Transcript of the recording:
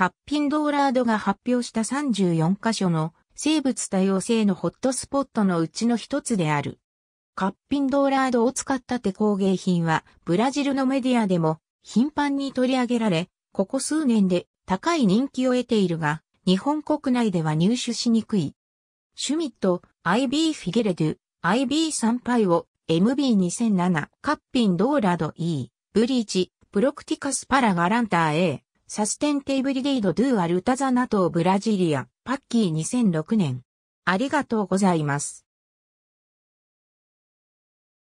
カッピンドーラードが発表した34カ所の生物多様性のホットスポットのうちの一つである。カッピンドーラードを使った手工芸品は、ブラジルのメディアでも頻繁に取り上げられ、ここ数年で高い人気を得ているが、日本国内では入手しにくい。シュミット、IB フィゲレドゥ、IB サンパイオ、MB2007、カッピンドーラード E、ブリーチ、プロクティカスパラガランター A。サステンテイブリデイド・ドゥ・アルタザナトー・ブラジリア、パッキー2006年。ありがとうございます。